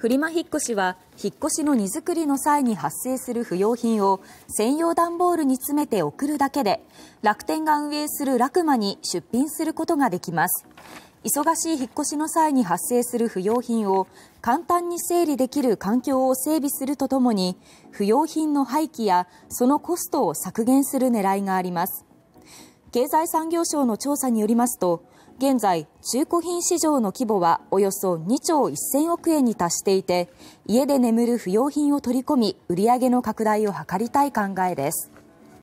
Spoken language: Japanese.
フリマ引っ越しは引っ越しの荷造りの際に発生する不要品を専用段ボールに詰めて送るだけで楽天が運営するラクマに出品することができます忙しい引っ越しの際に発生する不要品を簡単に整理できる環境を整備するとともに不要品の廃棄やそのコストを削減する狙いがあります経済産業省の調査によりますと現在、中古品市場の規模はおよそ2兆1000億円に達していて家で眠る不要品を取り込み売り上げの拡大を図りたい考えです。